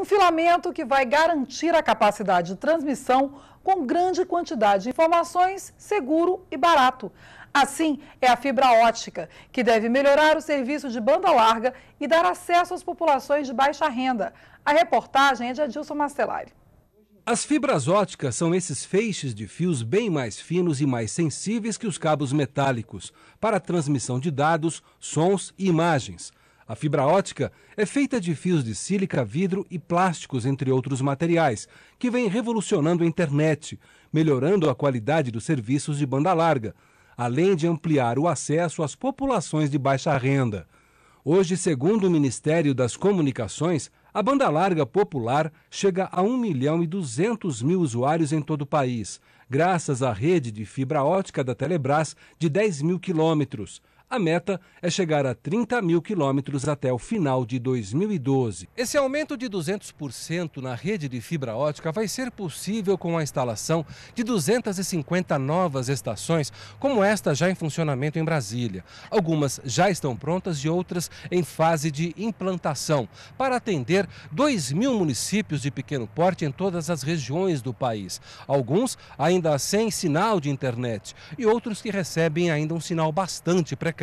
Um filamento que vai garantir a capacidade de transmissão com grande quantidade de informações, seguro e barato. Assim, é a fibra ótica, que deve melhorar o serviço de banda larga e dar acesso às populações de baixa renda. A reportagem é de Adilson Mastelari. As fibras óticas são esses feixes de fios bem mais finos e mais sensíveis que os cabos metálicos para a transmissão de dados, sons e imagens. A fibra ótica é feita de fios de sílica, vidro e plásticos, entre outros materiais, que vem revolucionando a internet, melhorando a qualidade dos serviços de banda larga, além de ampliar o acesso às populações de baixa renda. Hoje, segundo o Ministério das Comunicações, a banda larga popular chega a 1 milhão e 200 mil usuários em todo o país, graças à rede de fibra ótica da Telebrás de 10 mil quilômetros, a meta é chegar a 30 mil quilômetros até o final de 2012. Esse aumento de 200% na rede de fibra ótica vai ser possível com a instalação de 250 novas estações, como esta já em funcionamento em Brasília. Algumas já estão prontas e outras em fase de implantação, para atender 2 mil municípios de pequeno porte em todas as regiões do país. Alguns ainda sem sinal de internet e outros que recebem ainda um sinal bastante precário.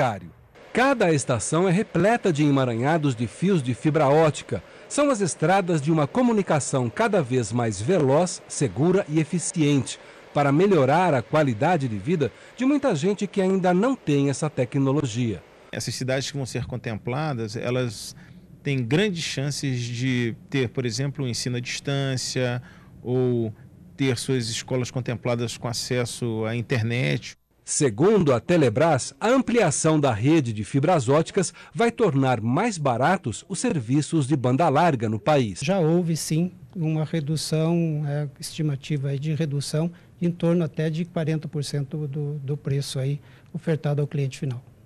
Cada estação é repleta de emaranhados de fios de fibra ótica. São as estradas de uma comunicação cada vez mais veloz, segura e eficiente para melhorar a qualidade de vida de muita gente que ainda não tem essa tecnologia. Essas cidades que vão ser contempladas, elas têm grandes chances de ter, por exemplo, um ensino à distância ou ter suas escolas contempladas com acesso à internet. Segundo a Telebrás, a ampliação da rede de fibras óticas vai tornar mais baratos os serviços de banda larga no país. Já houve sim uma redução, é, estimativa de redução em torno até de 40% do, do preço aí ofertado ao cliente final.